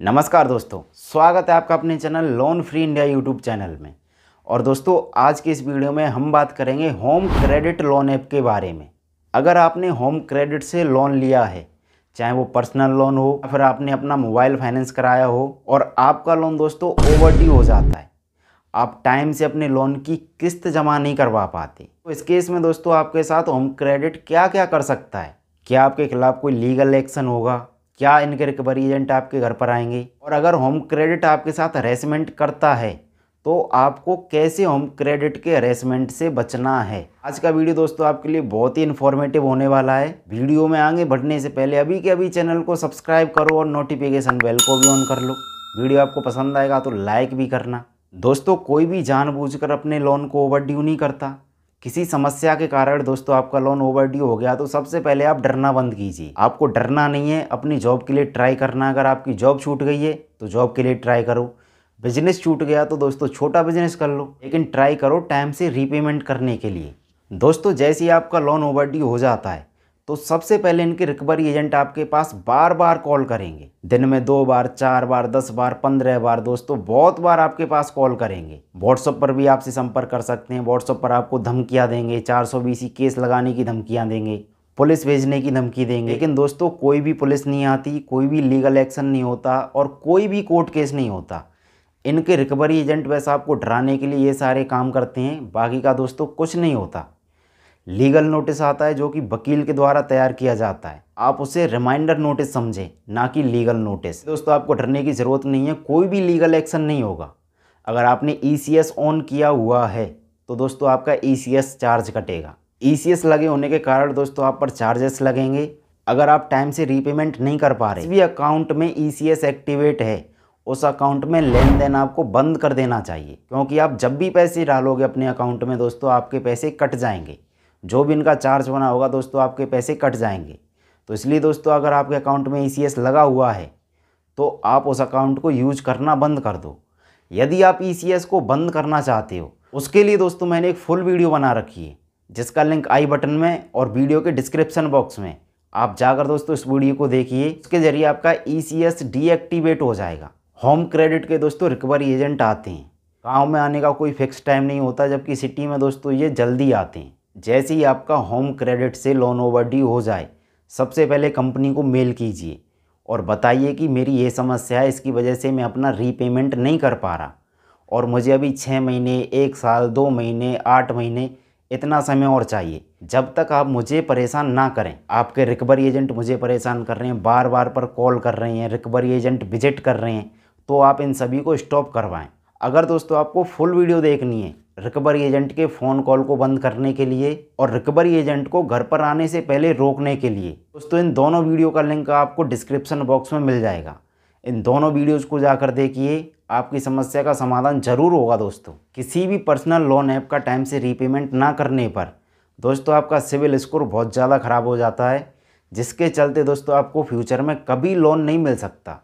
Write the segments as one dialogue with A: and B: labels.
A: नमस्कार दोस्तों स्वागत है आपका अपने channel loan free India YouTube channel में और दोस्तों आज के इस वीडियो में हम बात करेंगे होम क्रेडिट लोन ऐप के बारे में अगर आपने होम क्रेडिट से लोन लिया है चाहे वो पर्सनल लोन हो या फिर आपने अपना मोबाइल फाइनेंस कराया हो और आपका लोन दोस्तों ओवर हो जाता है आप टाइम से अपने लोन की किस्त जमा नहीं करवा पाते तो इस केस में दोस्तों आपके साथ होम क्रेडिट क्या क्या कर सकता है क्या आपके खिलाफ कोई लीगल एक्शन होगा क्या इनके रिकवरी एजेंट आपके घर पर आएंगे और अगर होम क्रेडिट आपके साथ हरेसमेंट करता है तो आपको कैसे होम क्रेडिट के हरेसमेंट से बचना है आज का वीडियो दोस्तों आपके लिए बहुत ही इन्फॉर्मेटिव होने वाला है वीडियो में आगे बढ़ने से पहले अभी के अभी चैनल को सब्सक्राइब करो और नोटिफिकेशन बेल को भी ऑन कर लो वीडियो आपको पसंद आएगा तो लाइक भी करना दोस्तों कोई भी जानबूझकर अपने लोन को ओवर नहीं करता किसी समस्या के कारण दोस्तों आपका लोन ओवर हो गया तो सबसे पहले आप डरना बंद कीजिए आपको डरना नहीं है अपनी जॉब के लिए ट्राई करना अगर आपकी जॉब छूट गई है तो जॉब के लिए ट्राई करो बिजनेस छूट गया तो दोस्तों छोटा बिजनेस कर लो लेकिन ट्राई करो टाइम से रीपेमेंट करने के लिए दोस्तों जैसे ही आपका लोन ओवर हो जाता है तो सबसे पहले इनके रिकवरी एजेंट आपके पास बार बार कॉल करेंगे दिन में दो बार चार बार दस बार पंद्रह बार दोस्तों बहुत बार आपके पास कॉल करेंगे व्हाट्सएप पर भी आपसे संपर्क कर सकते हैं व्हाट्सअप पर आपको धमकियाँ देंगे चार सौ केस लगाने की धमकियाँ देंगे पुलिस भेजने की धमकी देंगे लेकिन दोस्तों कोई भी पुलिस नहीं आती कोई भी लीगल एक्शन नहीं होता और कोई भी कोर्ट केस नहीं होता इनके रिकवरी एजेंट वैसे आपको डराने के लिए ये सारे काम करते हैं बाकी का दोस्तों कुछ नहीं होता लीगल नोटिस आता है जो कि वकील के द्वारा तैयार किया जाता है आप उसे रिमाइंडर नोटिस समझें ना कि लीगल नोटिस दोस्तों आपको डरने की ज़रूरत नहीं है कोई भी लीगल एक्शन नहीं होगा अगर आपने ई e ऑन किया हुआ है तो दोस्तों आपका ई e चार्ज कटेगा ई e लगे होने के कारण दोस्तों आप पर चार्जेस लगेंगे अगर आप टाइम से रीपेमेंट नहीं कर पा रहे भी अकाउंट में ई एक्टिवेट है उस अकाउंट में लेन देन आपको बंद कर देना चाहिए क्योंकि आप जब भी पैसे डालोगे अपने अकाउंट में दोस्तों आपके पैसे कट जाएंगे जो भी इनका चार्ज बना होगा दोस्तों आपके पैसे कट जाएंगे तो इसलिए दोस्तों अगर आपके अकाउंट में ई e लगा हुआ है तो आप उस अकाउंट को यूज करना बंद कर दो यदि आप ई e को बंद करना चाहते हो उसके लिए दोस्तों मैंने एक फुल वीडियो बना रखी है जिसका लिंक आई बटन में और वीडियो के डिस्क्रिप्शन बॉक्स में आप जाकर दोस्तों इस वीडियो को देखिए इसके जरिए आपका ई e डीएक्टिवेट हो जाएगा होम क्रेडिट के दोस्तों रिकवरी एजेंट आते हैं गाँव में आने का कोई फिक्स टाइम नहीं होता जबकि सिटी में दोस्तों ये जल्दी आते हैं जैसे ही आपका होम क्रेडिट से लोन ओवर हो जाए सबसे पहले कंपनी को मेल कीजिए और बताइए कि मेरी ये समस्या है इसकी वजह से मैं अपना रीपेमेंट नहीं कर पा रहा और मुझे अभी छः महीने एक साल दो महीने आठ महीने इतना समय और चाहिए जब तक आप मुझे परेशान ना करें आपके रिकवरी एजेंट मुझे परेशान कर रहे हैं बार बार पर कॉल कर रहे हैं रिकवरी एजेंट विजिट कर रहे हैं तो आप इन सभी को स्टॉप करवाएं अगर दोस्तों आपको फुल वीडियो देखनी है रिकवरी एजेंट के फ़ोन कॉल को बंद करने के लिए और रिकवरी एजेंट को घर पर आने से पहले रोकने के लिए दोस्तों इन दोनों वीडियो का लिंक आपको डिस्क्रिप्शन बॉक्स में मिल जाएगा इन दोनों वीडियोज़ को जाकर देखिए आपकी समस्या का समाधान जरूर होगा दोस्तों किसी भी पर्सनल लोन ऐप का टाइम से रीपेमेंट ना करने पर दोस्तों आपका सिविल स्कोर बहुत ज़्यादा ख़राब हो जाता है जिसके चलते दोस्तों आपको फ्यूचर में कभी लोन नहीं मिल सकता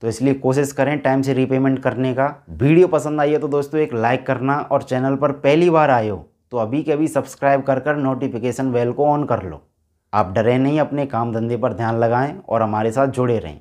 A: तो इसलिए कोशिश करें टाइम से रीपेमेंट करने का वीडियो पसंद आई है तो दोस्तों एक लाइक करना और चैनल पर पहली बार आए हो तो अभी के अभी सब्सक्राइब कर कर नोटिफिकेशन बेल को ऑन कर लो आप डरे नहीं अपने काम धंधे पर ध्यान लगाएं और हमारे साथ जुड़े रहें